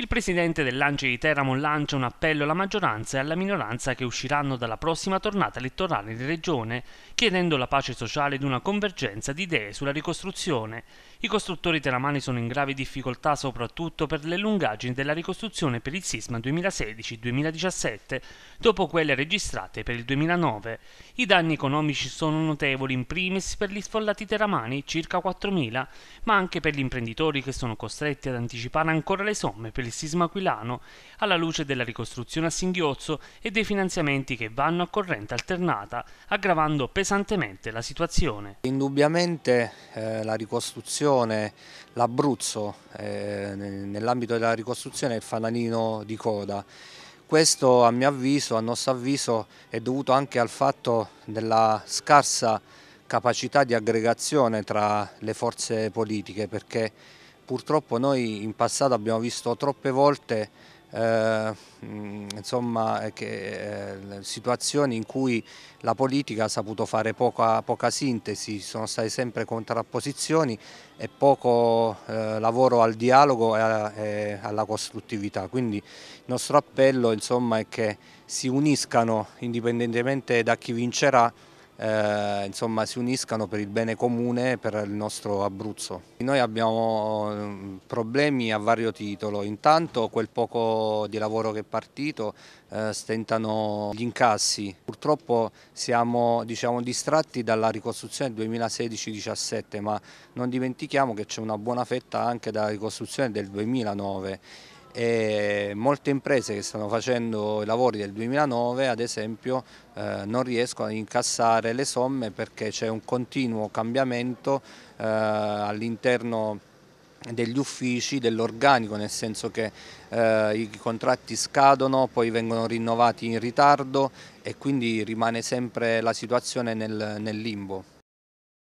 Il presidente dell'Anci di Teramon lancia un appello alla maggioranza e alla minoranza che usciranno dalla prossima tornata elettorale di regione, chiedendo la pace sociale ed una convergenza di idee sulla ricostruzione. I costruttori teramani sono in gravi difficoltà soprattutto per le lungaggini della ricostruzione per il sisma 2016-2017, dopo quelle registrate per il 2009. I danni economici sono notevoli in primis per gli sfollati teramani, circa 4.000, ma anche per gli imprenditori che sono costretti ad anticipare ancora le somme per il sisma aquilano alla luce della ricostruzione a singhiozzo e dei finanziamenti che vanno a corrente alternata, aggravando pesantemente la situazione. Indubbiamente eh, la ricostruzione, l'Abruzzo eh, nell'ambito della ricostruzione è il fanalino di coda. Questo a mio avviso, a nostro avviso, è dovuto anche al fatto della scarsa capacità di aggregazione tra le forze politiche perché purtroppo noi in passato abbiamo visto troppe volte eh, insomma, eh, che, eh, situazioni in cui la politica ha saputo fare poca, poca sintesi, sono state sempre contrapposizioni e poco eh, lavoro al dialogo e, a, e, alla costruttività. Quindi il nostro appello insomma, è che si uniscano indipendentemente da chi vincerà eh, insomma, si uniscano per il bene comune per il nostro Abruzzo. Noi abbiamo eh, problemi a vario titolo, intanto quel poco di lavoro che è partito eh, stentano gli incassi, purtroppo siamo diciamo, distratti dalla ricostruzione 2016-17 ma non dimentichiamo che c'è una buona fetta anche dalla ricostruzione del 2009 e molte imprese che stanno facendo i lavori del 2009 ad esempio eh, non riescono ad incassare le somme perché c'è un continuo cambiamento eh, all'interno degli uffici, dell'organico, nel senso che eh, i contratti scadono, poi vengono rinnovati in ritardo e quindi rimane sempre la situazione nel, nel limbo.